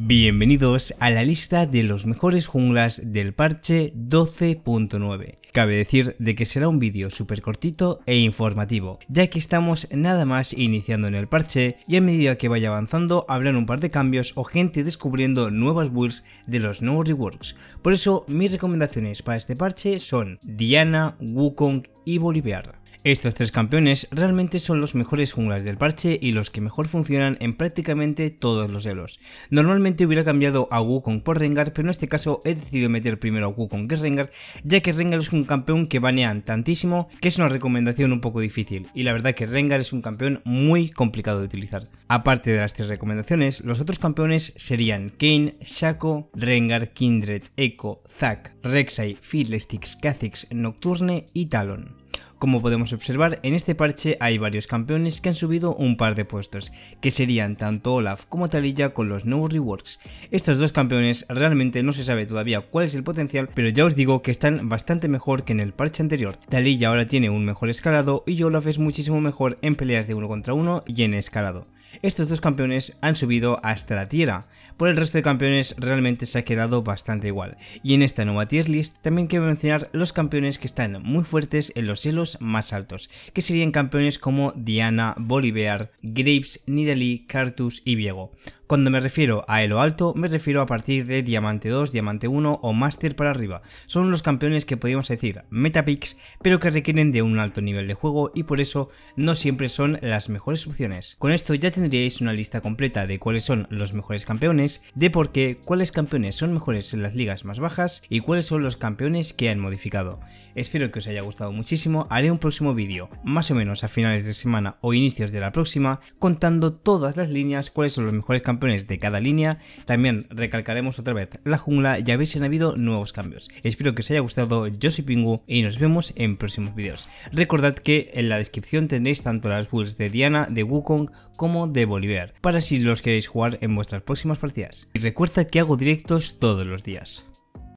Bienvenidos a la lista de los mejores junglas del parche 12.9. Cabe decir de que será un vídeo súper cortito e informativo, ya que estamos nada más iniciando en el parche y a medida que vaya avanzando habrán un par de cambios o gente descubriendo nuevas builds de los nuevos reworks. Por eso mis recomendaciones para este parche son Diana, Wukong y Boliviar. Estos tres campeones realmente son los mejores junglas del parche y los que mejor funcionan en prácticamente todos los elos. Normalmente hubiera cambiado a Wukong por Rengar, pero en este caso he decidido meter primero a Wukong que Rengar, ya que Rengar es un campeón que banean tantísimo que es una recomendación un poco difícil, y la verdad que Rengar es un campeón muy complicado de utilizar. Aparte de las tres recomendaciones, los otros campeones serían Kane, Shaco, Rengar, Kindred, Echo, Zack, Rek'Sai, Fiddlesticks, Kha'Zix, Nocturne y Talon. Como podemos observar, en este parche hay varios campeones que han subido un par de puestos, que serían tanto Olaf como Talilla con los nuevos reworks. Estos dos campeones realmente no se sabe todavía cuál es el potencial, pero ya os digo que están bastante mejor que en el parche anterior. Talilla ahora tiene un mejor escalado y Olaf es muchísimo mejor en peleas de uno contra uno y en escalado estos dos campeones han subido hasta la Tierra. Por el resto de campeones realmente se ha quedado bastante igual. Y en esta nueva tier list también quiero mencionar los campeones que están muy fuertes en los cielos más altos, que serían campeones como Diana, Bolivar, Graves, Nidalee, Cartus y Viego. Cuando me refiero a elo alto, me refiero a partir de diamante 2, diamante 1 o master para arriba. Son los campeones que podríamos decir metapicks, pero que requieren de un alto nivel de juego y por eso no siempre son las mejores opciones. Con esto ya tendríais una lista completa de cuáles son los mejores campeones, de por qué, cuáles campeones son mejores en las ligas más bajas y cuáles son los campeones que han modificado. Espero que os haya gustado muchísimo, haré un próximo vídeo, más o menos a finales de semana o inicios de la próxima, contando todas las líneas cuáles son los mejores campeones de cada línea. También recalcaremos otra vez la jungla ya habéis si habido nuevos cambios. Espero que os haya gustado, yo soy Pingu y nos vemos en próximos vídeos. Recordad que en la descripción tendréis tanto las bulls de Diana, de Wukong como de Bolívar, para si los queréis jugar en vuestras próximas partidas. Y recuerda que hago directos todos los días.